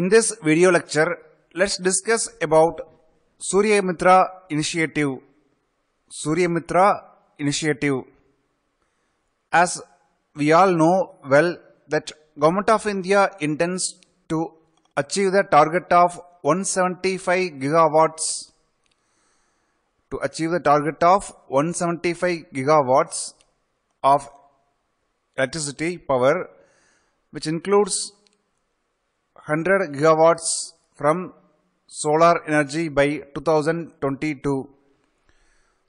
In this video lecture, let's discuss about Surya Mitra Initiative. Surya Mitra Initiative. As we all know well that Government of India intends to achieve the target of 175 gigawatts to achieve the target of 175 gigawatts of electricity power which includes 100 gigawatts from solar energy by 2022.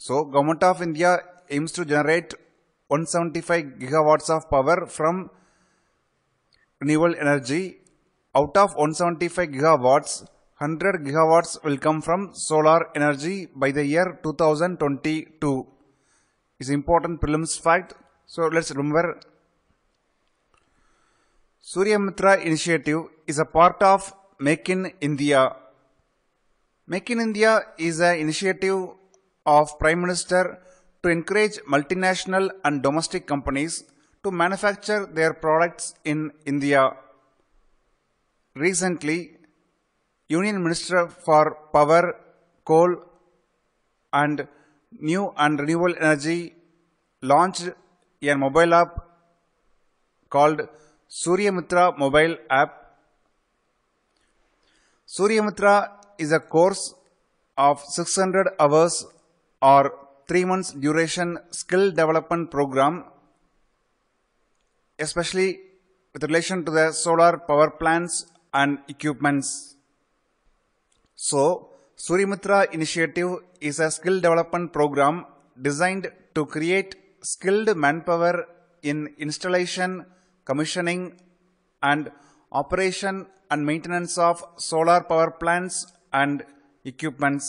So, Government of India aims to generate 175 gigawatts of power from renewable energy. Out of 175 gigawatts, 100 gigawatts will come from solar energy by the year 2022. It's important prelims fact. So let's remember Suryamitra initiative is a part of Make in India. Make in India is an initiative of Prime Minister to encourage multinational and domestic companies to manufacture their products in India. Recently, Union Minister for Power, Coal and New and Renewable Energy launched a mobile app called Suryamitra mobile app. Suryamitra is a course of 600 hours or 3 months duration skill development program especially with relation to the solar power plants and equipments. So, Suryamitra Initiative is a skill development program designed to create skilled manpower in installation, commissioning and operation and maintenance of solar power plants and equipments.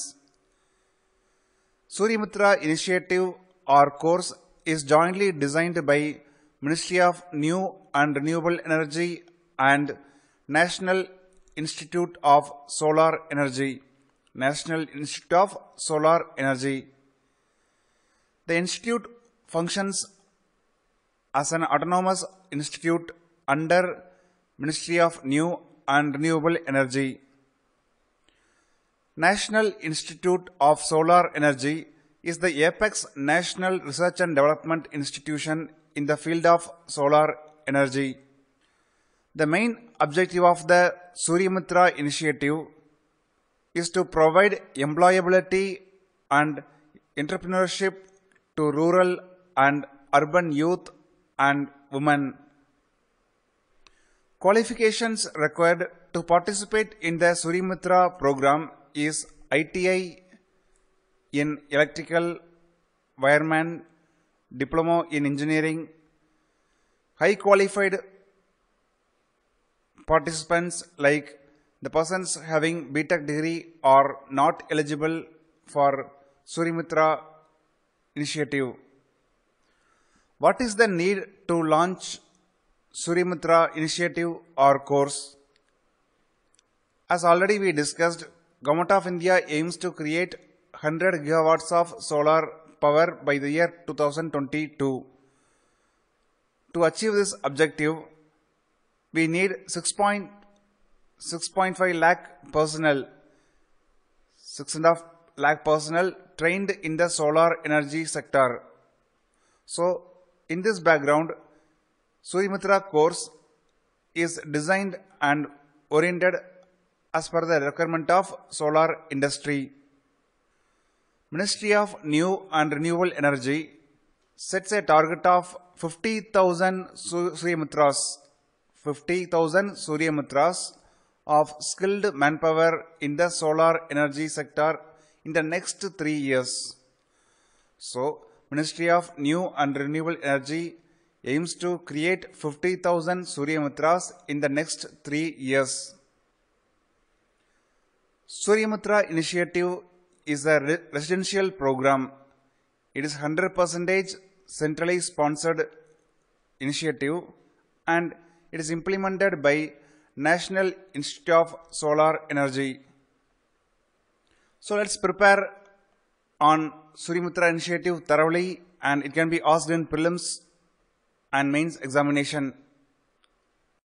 Suryamitra initiative or course is jointly designed by Ministry of New and Renewable Energy and National Institute of Solar Energy. National Institute of Solar Energy. The institute functions as an autonomous institute under Ministry of New and Renewable Energy. National Institute of Solar Energy is the apex national research and development institution in the field of solar energy. The main objective of the Suryamitra initiative is to provide employability and entrepreneurship to rural and urban youth and women. Qualifications required to participate in the Surimitra program is ITI in electrical, wireman, diploma in engineering. High qualified participants like the persons having BTEC degree are not eligible for Surimitra initiative. What is the need to launch Surimutra initiative or course? As already we discussed, Government of India aims to create 100 gigawatts of solar power by the year 2022. To achieve this objective, we need 6.5 lakh personnel, 6.5 lakh personnel trained in the solar energy sector. So in this background, Suimitra course is designed and oriented as per the requirement of solar industry. Ministry of New and Renewable Energy sets a target of 50,000 Suryamitras, 50,000 Suryamutras of skilled manpower in the solar energy sector in the next three years. So, Ministry of New and Renewable Energy aims to create 50,000 Suryamutras in the next three years. Suryamutra initiative is a re residential program. It is 100% centrally sponsored initiative and it is implemented by National Institute of Solar Energy. So let's prepare on Surimutra initiative thoroughly and it can be asked in prelims and mains examination